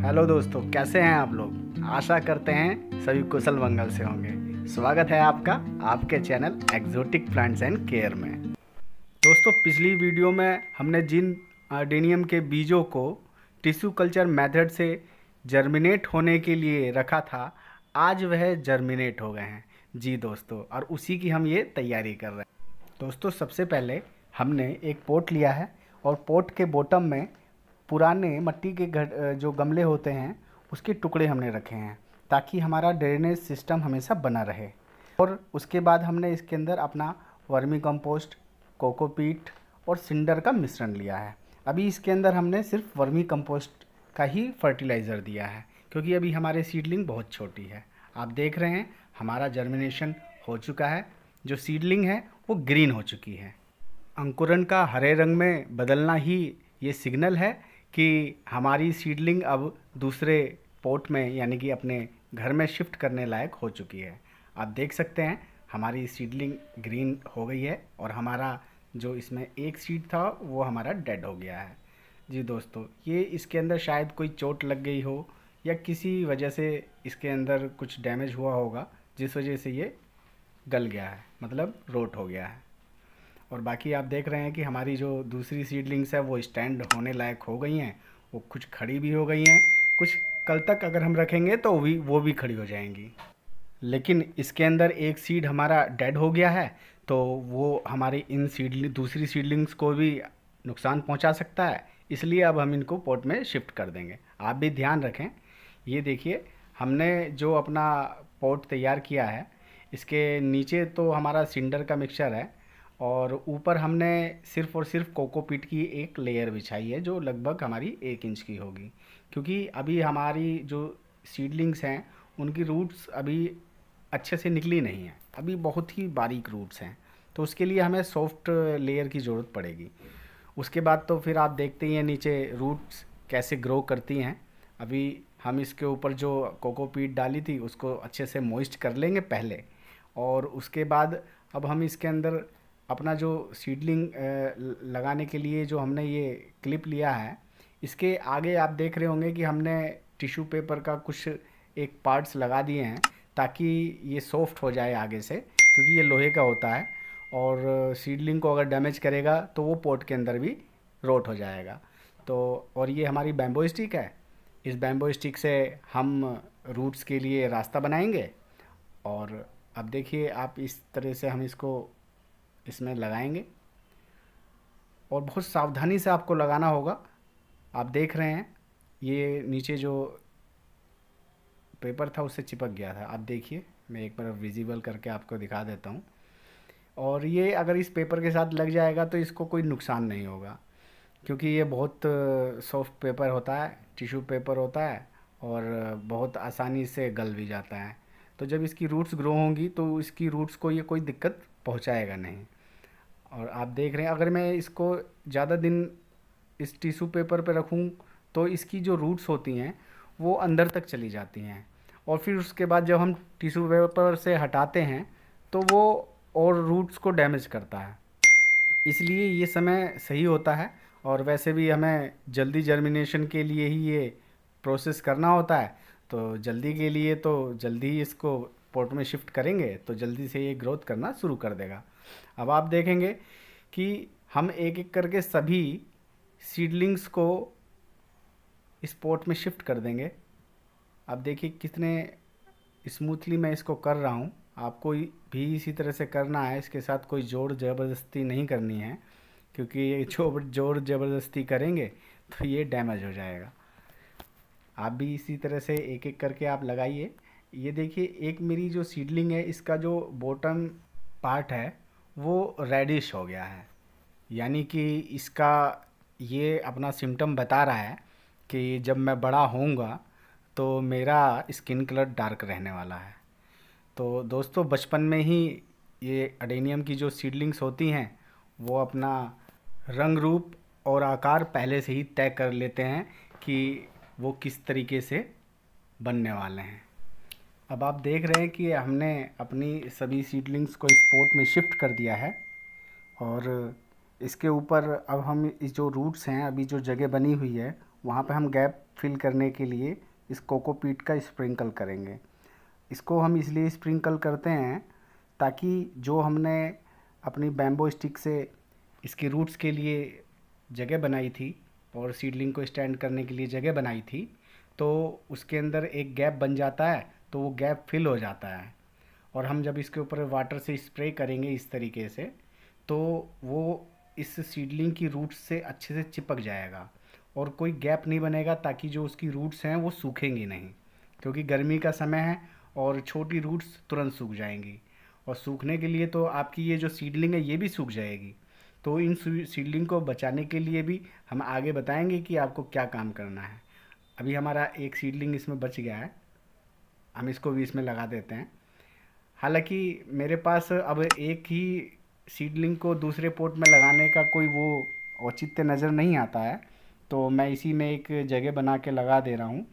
hello दोस्तों कैसे हैं आप लोग आशा करते हैं सभी कुशल मंगल से होंगे स्वागत है आपका आपके channel exotic plants and care में दोस्तों पिछली वीडियो में हमने जिन आर्डेनियम के बीजों को टिश्यू कल्चर मेथड से जर्मिनेट होने के लिए रखा था आज वह जर्मिनेट हो गए हैं जी दोस्तों और उसी की हम ये तैयारी कर रहे हैं दोस्तों सबसे पहले हमने एक पोट लिया है और पोट के बॉटम में पुराने मट्टी के घट जो गमले होते हैं उसके टुकड़े हमने रखे हैं ताकि हमारा ड्रेनेज सिस्टम हमेशा बना रहे और उसके बाद हमने इसके अंदर अपना वर्मी कंपोस्ट कोकोपीट और सिंडर का मिश्रण लिया है अभी इसके अंदर हमने सिर्फ वर्मी कंपोस्ट का ही फर्टिलाइज़र दिया है क्योंकि अभी हमारे सीडलिंग बहुत छोटी है आप देख रहे हैं हमारा जर्मिनेशन हो चुका है जो सीडलिंग है वो ग्रीन हो चुकी है अंकुरन का हरे रंग में बदलना ही ये सिग्नल है कि हमारी सीडलिंग अब दूसरे पोर्ट में यानी कि अपने घर में शिफ्ट करने लायक हो चुकी है आप देख सकते हैं हमारी सीडलिंग ग्रीन हो गई है और हमारा जो इसमें एक सीड था वो हमारा डेड हो गया है जी दोस्तों ये इसके अंदर शायद कोई चोट लग गई हो या किसी वजह से इसके अंदर कुछ डैमेज हुआ होगा जिस वजह से ये गल गया है मतलब रोट हो गया है और बाकी आप देख रहे हैं कि हमारी जो दूसरी सीडलिंग्स है वो स्टैंड होने लायक हो गई हैं वो कुछ खड़ी भी हो गई हैं कुछ कल तक अगर हम रखेंगे तो भी वो भी खड़ी हो जाएंगी लेकिन इसके अंदर एक सीड हमारा डेड हो गया है तो वो हमारी इन सीडलिंग दूसरी सीडलिंग्स को भी नुकसान पहुंचा सकता है इसलिए अब हम इनको पोर्ट में शिफ्ट कर देंगे आप भी ध्यान रखें ये देखिए हमने जो अपना पोर्ट तैयार किया है इसके नीचे तो हमारा सिंडर का मिक्सचर है और ऊपर हमने सिर्फ़ और सिर्फ कोकोपीट की एक लेयर बिछाई है जो लगभग हमारी एक इंच की होगी क्योंकि अभी हमारी जो सीडलिंग्स हैं उनकी रूट्स अभी अच्छे से निकली नहीं है अभी बहुत ही बारीक रूट्स हैं तो उसके लिए हमें सॉफ्ट लेयर की ज़रूरत पड़ेगी उसके बाद तो फिर आप देखते ही हैं नीचे रूट्स कैसे ग्रो करती हैं अभी हम इसके ऊपर जो कोकोपीट डाली थी उसको अच्छे से मॉइस्ट कर लेंगे पहले और उसके बाद अब हम इसके अंदर अपना जो सीडलिंग लगाने के लिए जो हमने ये क्लिप लिया है इसके आगे आप देख रहे होंगे कि हमने टिश्यू पेपर का कुछ एक पार्ट्स लगा दिए हैं ताकि ये सॉफ्ट हो जाए आगे से क्योंकि ये लोहे का होता है और सीडलिंग को अगर डैमेज करेगा तो वो पोर्ट के अंदर भी रोट हो जाएगा तो और ये हमारी बैम्बो स्टिक है इस बैम्बो स्टिक से हम रूट्स के लिए रास्ता बनाएंगे और अब देखिए आप इस तरह से हम इसको इसमें लगाएंगे और बहुत सावधानी से आपको लगाना होगा आप देख रहे हैं ये नीचे जो पेपर था उससे चिपक गया था आप देखिए मैं एक बार विजिबल करके आपको दिखा देता हूँ और ये अगर इस पेपर के साथ लग जाएगा तो इसको कोई नुकसान नहीं होगा क्योंकि ये बहुत सॉफ्ट पेपर होता है टिश्यू पेपर होता है और बहुत आसानी से गल भी जाता है तो जब इसकी रूट्स ग्रो होंगी तो इसकी रूट्स को ये कोई दिक्कत पहुंचाएगा नहीं और आप देख रहे हैं अगर मैं इसको ज़्यादा दिन इस टिशू पेपर पर पे रखूँ तो इसकी जो रूट्स होती हैं वो अंदर तक चली जाती हैं और फिर उसके बाद जब हम टिशू पेपर से हटाते हैं तो वो और रूट्स को डैमेज करता है इसलिए ये समय सही होता है और वैसे भी हमें जल्दी जर्मिनेशन के लिए ही ये प्रोसेस करना होता है तो जल्दी के लिए तो जल्दी ही इसको पोर्ट में शिफ्ट करेंगे तो जल्दी से ये ग्रोथ करना शुरू कर देगा अब आप देखेंगे कि हम एक एक करके सभी सीडलिंग्स को इस पोर्ट में शिफ्ट कर देंगे अब देखिए कितने स्मूथली मैं इसको कर रहा हूँ आपको भी इसी तरह से करना है इसके साथ कोई जोर ज़बरदस्ती नहीं करनी है क्योंकि ये जो जोर ज़बरदस्ती करेंगे तो ये डैमेज हो जाएगा आप भी इसी तरह से एक एक करके आप लगाइए ये देखिए एक मेरी जो सीडलिंग है इसका जो बॉटम पार्ट है वो रेडिश हो गया है यानी कि इसका ये अपना सिम्टम बता रहा है कि जब मैं बड़ा होऊंगा तो मेरा स्किन कलर डार्क रहने वाला है तो दोस्तों बचपन में ही ये अडेनियम की जो सीडलिंग्स होती हैं वो अपना रंग रूप और आकार पहले से ही तय कर लेते हैं कि वो किस तरीके से बनने वाले हैं अब आप देख रहे हैं कि हमने अपनी सभी सीडलिंग्स को इस पोर्ट में शिफ्ट कर दिया है और इसके ऊपर अब हम इस जो रूट्स हैं अभी जो जगह बनी हुई है वहाँ पे हम गैप फिल करने के लिए इस कोकोपीट का स्प्रिंकल करेंगे इसको हम इसलिए स्प्रिंकल करते हैं ताकि जो हमने अपनी बैम्बो स्टिक से इसके रूट्स के लिए जगह बनाई थी और सीडलिंग को स्टैंड करने के लिए जगह बनाई थी तो उसके अंदर एक गैप बन जाता है तो वो गैप फिल हो जाता है और हम जब इसके ऊपर वाटर से स्प्रे करेंगे इस तरीके से तो वो इस सीडलिंग की रूट्स से अच्छे से चिपक जाएगा और कोई गैप नहीं बनेगा ताकि जो उसकी रूट्स हैं वो सूखेंगी नहीं क्योंकि गर्मी का समय है और छोटी रूट्स तुरंत सूख जाएंगी और सूखने के लिए तो आपकी ये जो सीडलिंग है ये भी सूख जाएगी तो इन सीडलिंग को बचाने के लिए भी हम आगे बताएंगे कि आपको क्या काम करना है अभी हमारा एक सीडलिंग इसमें बच गया है हम इसको भी इसमें लगा देते हैं हालांकि मेरे पास अब एक ही सीडलिंग को दूसरे पोर्ट में लगाने का कोई वो औचित्य नज़र नहीं आता है तो मैं इसी में एक जगह बना के लगा दे रहा हूँ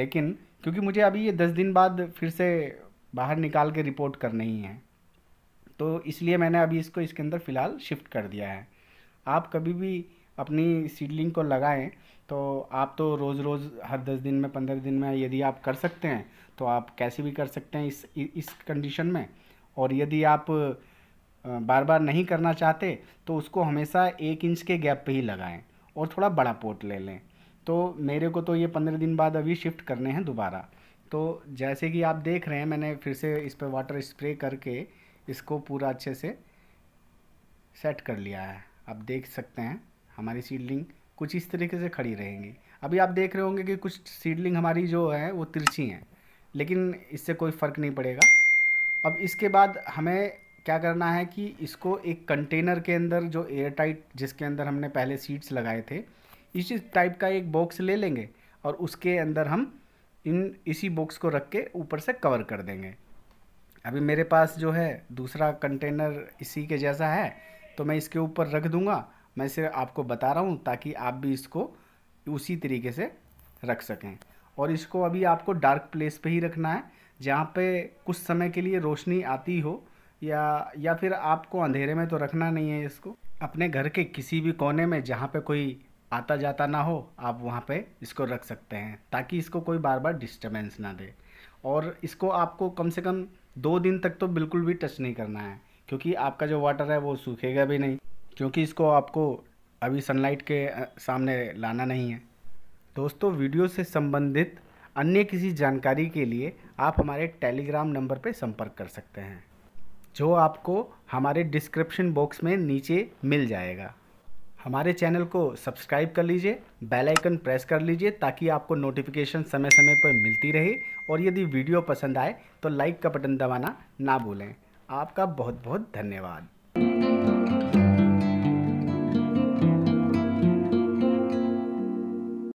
लेकिन क्योंकि मुझे अभी ये दस दिन बाद फिर से बाहर निकाल के रिपोर्ट करनी ही है तो इसलिए मैंने अभी इसको इसके अंदर फ़िलहाल शिफ्ट कर दिया है आप कभी भी अपनी सीडलिंग को लगाएं तो आप तो रोज़ रोज़ हर दस दिन में पंद्रह दिन में यदि आप कर सकते हैं तो आप कैसे भी कर सकते हैं इस इस कंडीशन में और यदि आप बार बार नहीं करना चाहते तो उसको हमेशा एक इंच के गैप पे ही लगाएं और थोड़ा बड़ा पोट ले लें तो मेरे को तो ये पंद्रह दिन बाद अभी शिफ्ट करने हैं दोबारा तो जैसे कि आप देख रहे हैं मैंने फिर से इस पर वाटर स्प्रे करके इसको पूरा अच्छे से सेट कर लिया है आप देख सकते हैं हमारी सीडलिंग कुछ इस तरीके से खड़ी रहेंगी अभी आप देख रहे होंगे कि कुछ सीडलिंग हमारी जो है वो तिरछी हैं लेकिन इससे कोई फ़र्क नहीं पड़ेगा अब इसके बाद हमें क्या करना है कि इसको एक कंटेनर के अंदर जो एयर टाइट जिसके अंदर हमने पहले सीड्स लगाए थे इसी टाइप का एक बॉक्स ले लेंगे और उसके अंदर हम इन इसी बॉक्स को रख के ऊपर से कवर कर देंगे अभी मेरे पास जो है दूसरा कंटेनर इसी के जैसा है तो मैं इसके ऊपर रख दूँगा मैं सिर्फ आपको बता रहा हूँ ताकि आप भी इसको उसी तरीके से रख सकें और इसको अभी आपको डार्क प्लेस पे ही रखना है जहाँ पे कुछ समय के लिए रोशनी आती हो या या फिर आपको अंधेरे में तो रखना नहीं है इसको अपने घर के किसी भी कोने में जहाँ पे कोई आता जाता ना हो आप वहाँ पे इसको रख सकते हैं ताकि इसको कोई बार बार डिस्टर्बेंस ना दे और इसको आपको कम से कम दो दिन तक तो बिल्कुल भी टच नहीं करना है क्योंकि आपका जो वाटर है वो सूखेगा भी नहीं क्योंकि इसको आपको अभी सनलाइट के सामने लाना नहीं है दोस्तों वीडियो से संबंधित अन्य किसी जानकारी के लिए आप हमारे टेलीग्राम नंबर पर संपर्क कर सकते हैं जो आपको हमारे डिस्क्रिप्शन बॉक्स में नीचे मिल जाएगा हमारे चैनल को सब्सक्राइब कर लीजिए बेल आइकन प्रेस कर लीजिए ताकि आपको नोटिफिकेशन समय समय पर मिलती रहे और यदि वीडियो पसंद आए तो लाइक का बटन दबाना ना भूलें आपका बहुत बहुत धन्यवाद